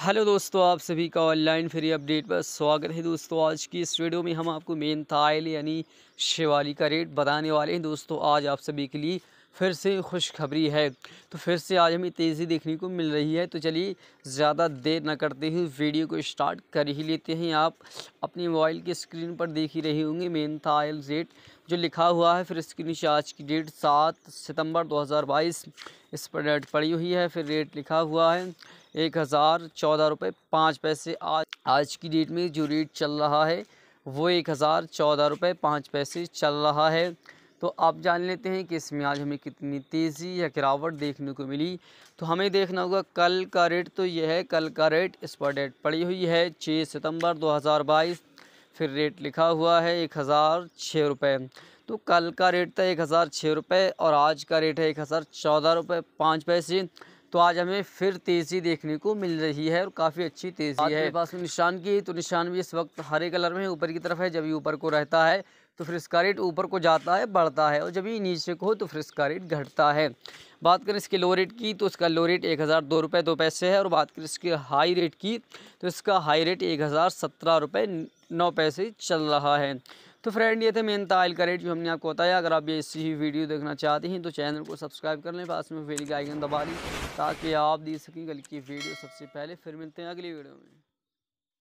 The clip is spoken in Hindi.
हेलो दोस्तों आप सभी का ऑनलाइन फ्री अपडेट पर स्वागत है दोस्तों आज की इस वीडियो में हम आपको मेन थाइल यानी शिवाली का रेट बताने वाले हैं दोस्तों आज आप सभी के लिए फिर से खुशखबरी है तो फिर से आज हमें तेज़ी देखने को मिल रही है तो चलिए ज़्यादा देर ना करते हुए वीडियो को स्टार्ट कर ही लेते हैं आप अपने मोबाइल की स्क्रीन पर देख ही रहे होंगे मेन थाइल रेट जो लिखा हुआ है फिर इसके नीचे आज की डेट सात सितंबर बाईस इस पर डेट पड़ी हुई है फिर रेट लिखा हुआ है एक हज़ार चौदह रुपये पाँच पैसे आज आज की डेट में जो रेट चल रहा है वो एक हज़ार चौदह रुपये पाँच पैसे चल रहा है तो आप जान लेते हैं कि इसमें आज हमें कितनी तेज़ी या गिरावट देखने को मिली तो हमें देखना होगा कल का रेट तो यह है कल का रेट इस पर डेट पड़ी हुई है छः सितंबर बाईस फिर रेट लिखा हुआ है एक हज़ार छः रुपये तो कल का रेट था एक हज़ार छः रुपये और आज का रेट है एक हज़ार चौदह रुपये पाँच पैसे तो आज हमें फिर तेज़ी देखने को मिल रही है और काफ़ी अच्छी तेज़ी है पास तो निशान की तो निशान भी इस वक्त हरे कलर में ऊपर की तरफ है जब ये ऊपर को रहता है तो फिर इसका रेट ऊपर को जाता है बढ़ता है और जब ये नीचे को हो तो फिर इसका रेट घटता है बात करें इसके लो रेट की तो इसका लो रेट एक हज़ार दो रुपये दो पैसे है और बात करें इसके हाई रेट की तो इसका हाई रेट एक हज़ार सत्रह रुपये नौ पैसे चल रहा है तो फ्रेंड ये थे मेन ताइल का रेट जो हमने आपको बताया अगर आप ये इसी ही वीडियो देखना चाहते हैं तो चैनल को सब्सक्राइब कर लें पास में फेरी का आइकन दबा लें ताकि आप देख सकें कल की वीडियो सबसे पहले फिर मिलते हैं अगली वीडियो में